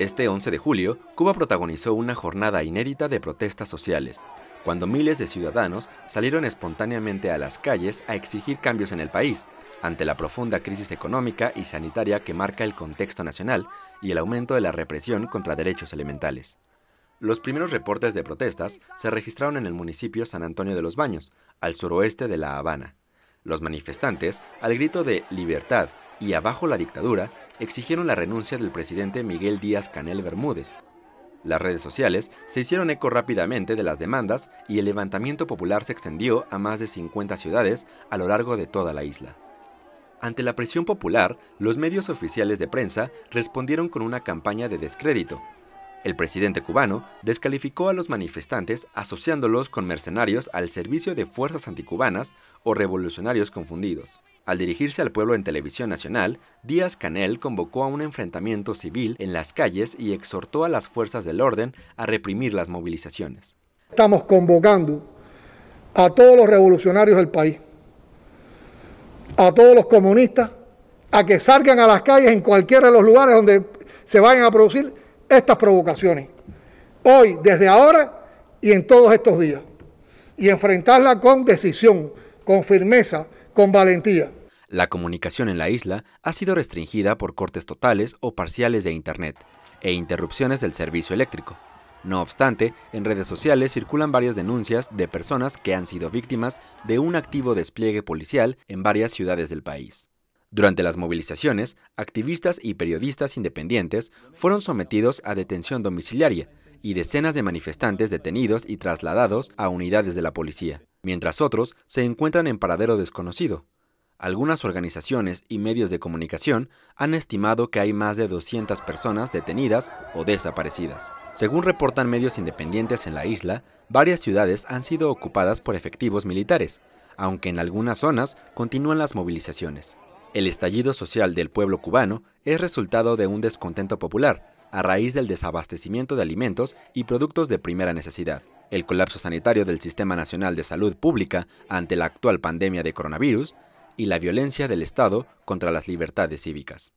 Este 11 de julio, Cuba protagonizó una jornada inédita de protestas sociales, cuando miles de ciudadanos salieron espontáneamente a las calles a exigir cambios en el país, ante la profunda crisis económica y sanitaria que marca el contexto nacional y el aumento de la represión contra derechos elementales. Los primeros reportes de protestas se registraron en el municipio San Antonio de los Baños, al suroeste de La Habana. Los manifestantes, al grito de libertad y abajo la dictadura, exigieron la renuncia del presidente Miguel Díaz Canel Bermúdez. Las redes sociales se hicieron eco rápidamente de las demandas y el levantamiento popular se extendió a más de 50 ciudades a lo largo de toda la isla. Ante la presión popular, los medios oficiales de prensa respondieron con una campaña de descrédito, el presidente cubano descalificó a los manifestantes asociándolos con mercenarios al servicio de fuerzas anticubanas o revolucionarios confundidos. Al dirigirse al pueblo en televisión nacional, Díaz Canel convocó a un enfrentamiento civil en las calles y exhortó a las fuerzas del orden a reprimir las movilizaciones. Estamos convocando a todos los revolucionarios del país, a todos los comunistas, a que salgan a las calles en cualquiera de los lugares donde se vayan a producir estas provocaciones, hoy, desde ahora y en todos estos días, y enfrentarla con decisión, con firmeza, con valentía. La comunicación en la isla ha sido restringida por cortes totales o parciales de Internet e interrupciones del servicio eléctrico. No obstante, en redes sociales circulan varias denuncias de personas que han sido víctimas de un activo despliegue policial en varias ciudades del país. Durante las movilizaciones, activistas y periodistas independientes fueron sometidos a detención domiciliaria y decenas de manifestantes detenidos y trasladados a unidades de la policía, mientras otros se encuentran en paradero desconocido. Algunas organizaciones y medios de comunicación han estimado que hay más de 200 personas detenidas o desaparecidas. Según reportan medios independientes en la isla, varias ciudades han sido ocupadas por efectivos militares, aunque en algunas zonas continúan las movilizaciones. El estallido social del pueblo cubano es resultado de un descontento popular a raíz del desabastecimiento de alimentos y productos de primera necesidad. El colapso sanitario del Sistema Nacional de Salud Pública ante la actual pandemia de coronavirus y la violencia del Estado contra las libertades cívicas.